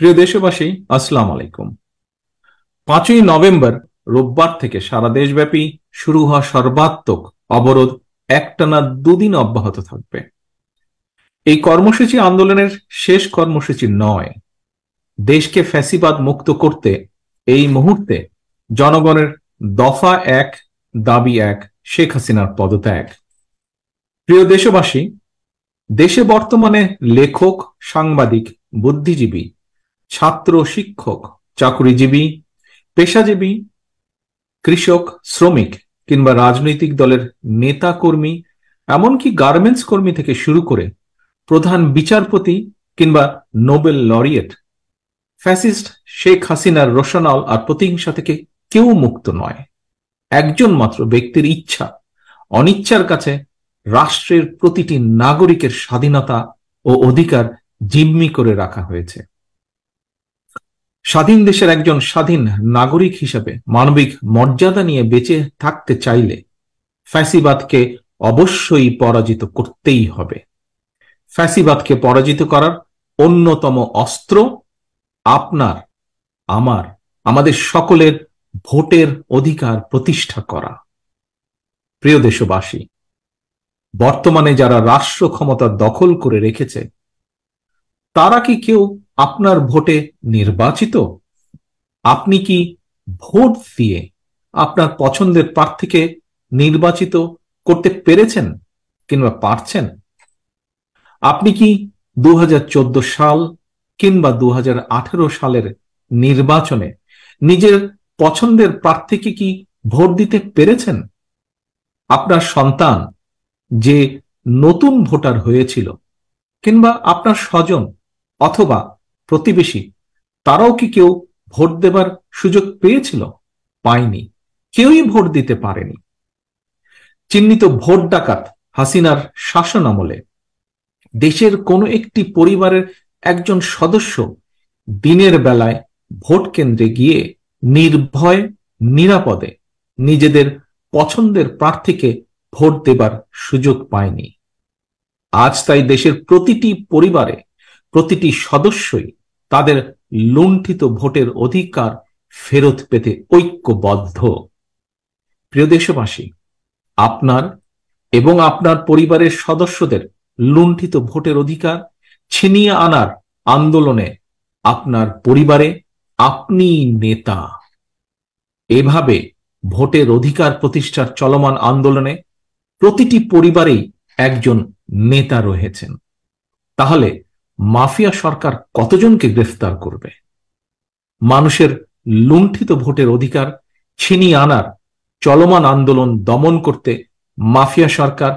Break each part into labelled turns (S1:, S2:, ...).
S1: প্রিয় দেশবাসী আসসালাম আলাইকুম পাঁচই নভেম্বর রোববার থেকে সারা দেশব্যাপী শুরু হওয়া সর্বাত্মক অবরোধ একটানা দুদিন অব্যাহত থাকবে এই কর্মসূচি আন্দোলনের শেষ কর্মসূচি নয় দেশকে ফ্যাসিবাদ মুক্ত করতে এই মুহূর্তে জনগণের দফা এক দাবি এক শেখ হাসিনার পদত্যাগ প্রিয় দেশবাসী দেশে বর্তমানে লেখক সাংবাদিক বুদ্ধিজীবী ছাত্র শিক্ষক চাকুরিজীবী পেশাজীবী কৃষক শ্রমিক কিংবা রাজনৈতিক দলের নেতা কর্মী এমনকি গার্মেন্টস কর্মী থেকে শুরু করে প্রধান বিচারপতি কিংবা নোবেল লরিয়েট ফ্যাসিস্ট শেখ হাসিনার রোশনাল আর প্রতিহিংসা থেকে কেউ মুক্ত নয় একজন মাত্র ব্যক্তির ইচ্ছা অনিচ্ছার কাছে রাষ্ট্রের প্রতিটি নাগরিকের স্বাধীনতা ও অধিকার জিম্মি করে রাখা হয়েছে স্বাধীন দেশের একজন স্বাধীন নাগরিক হিসেবে মানবিক মর্যাদা নিয়ে বেঁচে থাকতে চাইলে ফ্যাসিবাদকে অবশ্যই পরাজিত করতেই হবে ফ্যাসিবাদকে পরাজিত করার অন্যতম অস্ত্র আপনার আমার আমাদের সকলের ভোটের অধিকার প্রতিষ্ঠা করা প্রিয় দেশবাসী বর্তমানে যারা রাষ্ট্র ক্ষমতা দখল করে রেখেছে তারা কি কেউ আপনার ভোটে নির্বাচিত আপনি কি ভোট দিয়ে আপনার পছন্দের প্রার্থীকে নির্বাচিত করতে পেরেছেন কিংবা পারছেন আপনি কি দু সাল কিংবা দু সালের নির্বাচনে নিজের পছন্দের প্রার্থীকে কি ভোট দিতে পেরেছেন আপনার সন্তান যে নতুন ভোটার হয়েছিল কিংবা আপনার স্বজন অথবা প্রতিবেশী তারাও কি কেউ ভোট দেবার সুযোগ পেয়েছিল পায়নি কেউই ভোট দিতে পারেনি চিহ্নিত ভোট ডাকাত হাসিনার শাসন আমলে দেশের কোনো একটি পরিবারের একজন সদস্য দিনের বেলায় ভোট কেন্দ্রে গিয়ে নির্ভয় নিরাপদে নিজেদের পছন্দের প্রার্থীকে ভোট দেবার সুযোগ পায়নি আজ তাই দেশের প্রতিটি পরিবারে প্রতিটি সদস্যই তাদের লুণ্ঠিত ভোটের অধিকার ফেরত পেতে ঐক্যবদ্ধ প্রিয় দেশবাসী আপনার এবং আপনার পরিবারের সদস্যদের লুণ্ঠিত ভোটের অধিকার ছিনিয়ে আনার আন্দোলনে আপনার পরিবারে আপনি নেতা এভাবে ভোটের অধিকার প্রতিষ্ঠার চলমান আন্দোলনে প্রতিটি পরিবারেই একজন নেতা রয়েছেন তাহলে মাফিয়া সরকার কতজনকে গ্রেফতার করবে মানুষের লুণ্ঠিত ভোটের অধিকার ছিনিয়ে আনার চলমান আন্দোলন দমন করতে মাফিয়া সরকার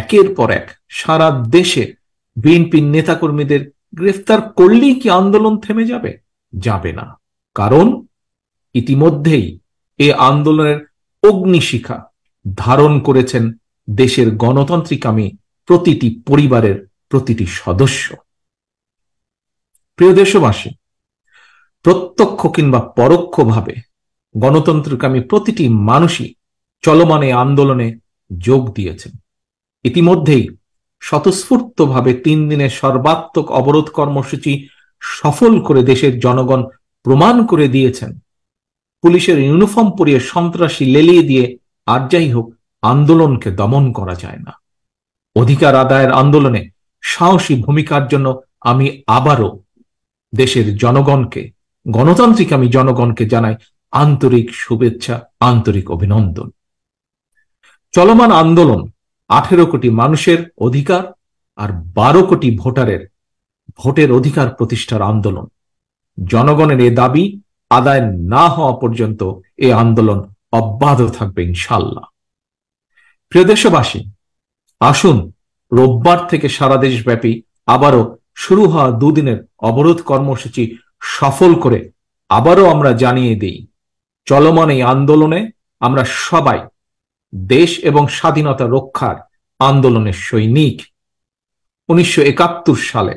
S1: একের পর এক সারা দেশে বিএনপির নেতাকর্মীদের গ্রেফতার করলেই কি আন্দোলন থেমে যাবে যাবে না কারণ ইতিমধ্যেই এ আন্দোলনের অগ্নিশিখা ধারণ করেছেন দেশের গণতান্ত্রিকামী প্রতিটি পরিবারের প্রতিটি সদস্য প্রিয় দেশবাসী প্রত্যক্ষ কিংবা পরোক্ষভাবে গণতন্ত্রকামী প্রতিটি মানুষই চলমানে আন্দোলনে যোগ দিয়েছেন ইতিমধ্যেই স্বতঃস্ফূর্তভাবে তিন দিনের সর্বাত্মক অবরোধ কর্মসূচি সফল করে দেশের জনগণ প্রমাণ করে দিয়েছেন পুলিশের ইউনিফর্ম পরিয়ে সন্ত্রাসী লেলিয়ে দিয়ে আর যাই হোক আন্দোলনকে দমন করা যায় না অধিকার আদায়ের আন্দোলনে সাহসী ভূমিকার জন্য আমি আবারও দেশের জনগণকে গণতান্ত্রিক আমি জনগণকে জানাই আন্তরিক শুভেচ্ছা আন্তরিক অভিনন্দন চলমান আন্দোলন আঠেরো কোটি মানুষের অধিকার আর বারো কোটি ভোটারের ভোটের অধিকার প্রতিষ্ঠার আন্দোলন জনগণের এ দাবি আদায় না হওয়া পর্যন্ত এ আন্দোলন অব্যাহত থাকবে ইনশাল্লাহ প্রিয় দেশবাসী আসুন রোববার থেকে সারা দেশব্যাপী আবারও শুরু হওয়া দুদিনের অবরোধ কর্মসূচি সফল করে আবারও আমরা জানিয়ে দিই চলমান এই আন্দোলনে আমরা সবাই দেশ এবং স্বাধীনতা রক্ষার আন্দোলনের সৈনিক উনিশশো সালে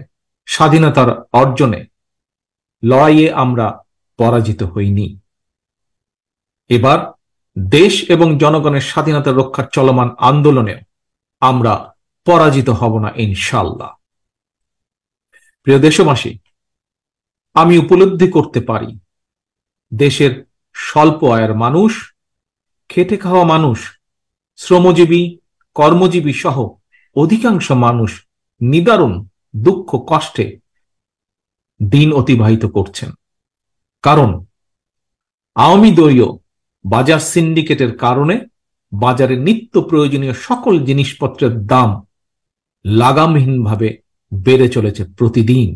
S1: স্বাধীনতার অর্জনে লড়াইয়ে আমরা পরাজিত হইনি এবার দেশ এবং জনগণের স্বাধীনতা রক্ষার চলমান আন্দোলনেও আমরা পরাজিত হব না ইনশাল্লাহ প্রিয় দেশবাসী আমি উপলব্ধি করতে পারি দেশের স্বল্প আয়ের মানুষ খেটে খাওয়া মানুষ শ্রমজীবী কর্মজীবী সহ অধিকাংশ মানুষ নিদারুণ দুঃখ কষ্টে দিন অতিবাহিত করছেন কারণ আওয়ামী দলীয় বাজার সিন্ডিকেটের কারণে বাজারে নিত্য প্রয়োজনীয় সকল জিনিসপত্রের দাম লাগামহীনভাবে বেড়ে চলেছে প্রতিদিন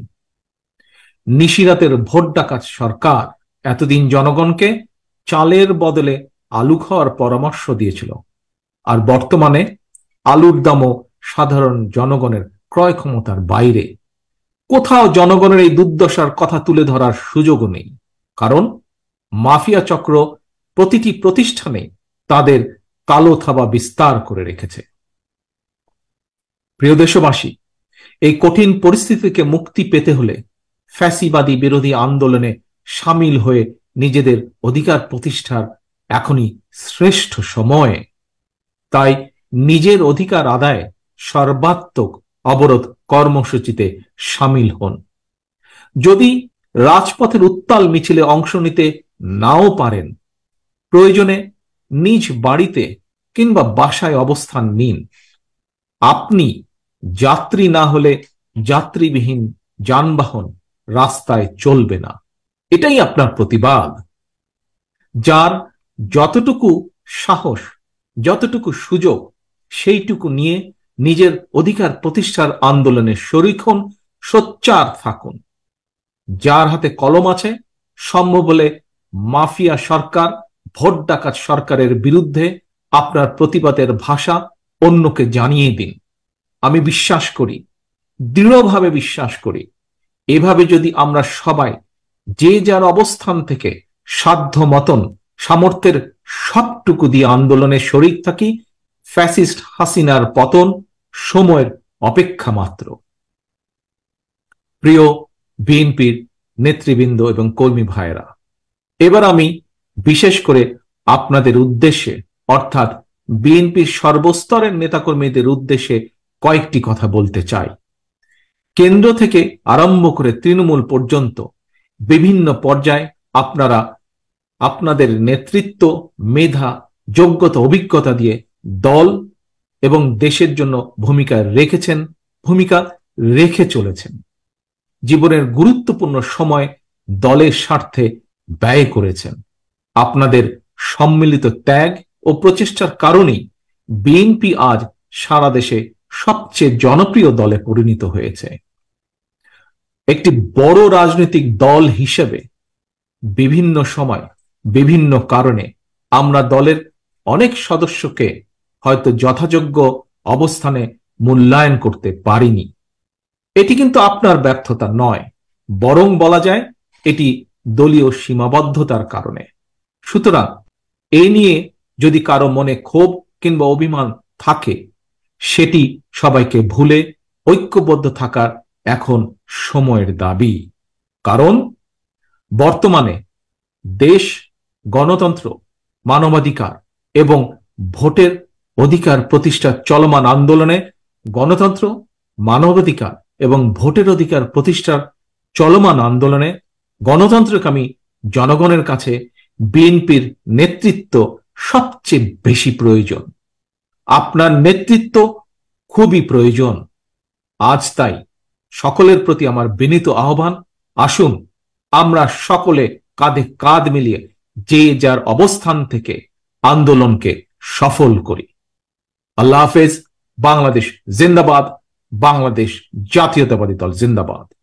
S1: নিশিরাতের ভোট ডাকাত সরকার এতদিন জনগণকে চালের বদলে আলু খাওয়ার পরামর্শ দিয়েছিল আর বর্তমানে আলুর দামও সাধারণ জনগণের ক্রয় ক্ষমতার বাইরে কোথাও জনগণের এই দুর্দশার কথা তুলে ধরার সুযোগও নেই কারণ মাফিয়া চক্র প্রতিটি প্রতিষ্ঠানে তাদের কালো থাবা বিস্তার করে রেখেছে প্রিয় দেশবাসী এই কঠিন পরিস্থিতিকে মুক্তি পেতে হলে ফ্যাসিবাদী বিরোধী আন্দোলনে সামিল হয়ে নিজেদের অধিকার প্রতিষ্ঠার এখনই শ্রেষ্ঠ সময় তাই নিজের অধিকার আদায় সর্বাত্মক অবরোধ কর্মসূচিতে সামিল হন যদি রাজপথের উত্তাল মিছিলে অংশ নিতে নাও পারেন প্রয়োজনে নিজ বাড়িতে কিংবা বাসায় অবস্থান নিন আপনি যাত্রী না হলে যাত্রীবিহীন যানবাহন রাস্তায় চলবে না এটাই আপনার প্রতিবাদ যার যতটুকু সাহস যতটুকু সুযোগ সেইটুকু নিয়ে নিজের অধিকার প্রতিষ্ঠার আন্দোলনে শরিক হন সোচ্চার থাকুন যার হাতে কলম আছে সম্ভব বলে মাফিয়া সরকার ভোট ডাকাত সরকারের বিরুদ্ধে আপনার প্রতিবাদের ভাষা অন্যকে জানিয়ে দিন আমি বিশ্বাস করি দৃঢ়ভাবে বিশ্বাস করি এভাবে যদি আমরা সবাই যে যার অবস্থান থেকে সাধ্য মতন সামর্থ্যের সবটুকু দিয়ে আন্দোলনে শরিক থাকি ফ্যাসিস্ট হাসিনার পতন সময়ের অপেক্ষা মাত্র প্রিয় বিএনপির নেতৃবৃন্দ এবং কর্মী ভাইয়েরা এবার আমি বিশেষ করে আপনাদের উদ্দেশ্যে অর্থাৎ বিএনপির সর্বস্তরের নেতাকর্মীদের উদ্দেশ্যে কয়েকটি কথা বলতে চাই কেন্দ্র থেকে আরম্ভ করে তৃণমূল পর্যন্ত বিভিন্ন পর্যায়ে আপনারা আপনাদের নেতৃত্ব মেধা যোগ্যতা অভিজ্ঞতা দিয়ে দল এবং দেশের জন্য ভূমিকা রেখেছেন ভূমিকা রেখে চলেছেন জীবনের গুরুত্বপূর্ণ সময় দলের স্বার্থে ব্যয় করেছেন আপনাদের সম্মিলিত ত্যাগ ও প্রচেষ্টার কারণেই বিএনপি আজ সারা দেশে সবচেয়ে জনপ্রিয় দলে পরিণত হয়েছে একটি বড় রাজনৈতিক দল হিসেবে বিভিন্ন সময় বিভিন্ন কারণে আমরা দলের অনেক সদস্যকে হয়তো যথাযোগ্য অবস্থানে মূল্যায়ন করতে পারিনি এটি কিন্তু আপনার ব্যর্থতা নয় বরং বলা যায় এটি দলীয় সীমাবদ্ধতার কারণে সুতরাং এ নিয়ে যদি কারো মনে ক্ষোভ কিংবা অভিমান থাকে সেটি সবাইকে ভুলে ঐক্যবদ্ধ থাকার এখন সময়ের দাবি কারণ বর্তমানে দেশ গণতন্ত্র মানবাধিকার এবং ভোটের অধিকার প্রতিষ্ঠার চলমান আন্দোলনে গণতন্ত্র মানবাধিকার এবং ভোটের অধিকার প্রতিষ্ঠার চলমান আন্দোলনে গণতন্ত্রকামী জনগণের কাছে বিএনপির নেতৃত্ব সবচেয়ে বেশি প্রয়োজন আপনার নেতৃত্ব খুবই প্রয়োজন আজ তাই সকলের প্রতি আমার বিনীত আহ্বান আসুন আমরা সকলে কাঁধে কাঁধ মিলিয়ে যে যার অবস্থান থেকে আন্দোলনকে সফল করি আল্লাহ হাফেজ বাংলাদেশ জিন্দাবাদ বাংলাদেশ জাতীয়তাবাদী দল জিন্দাবাদ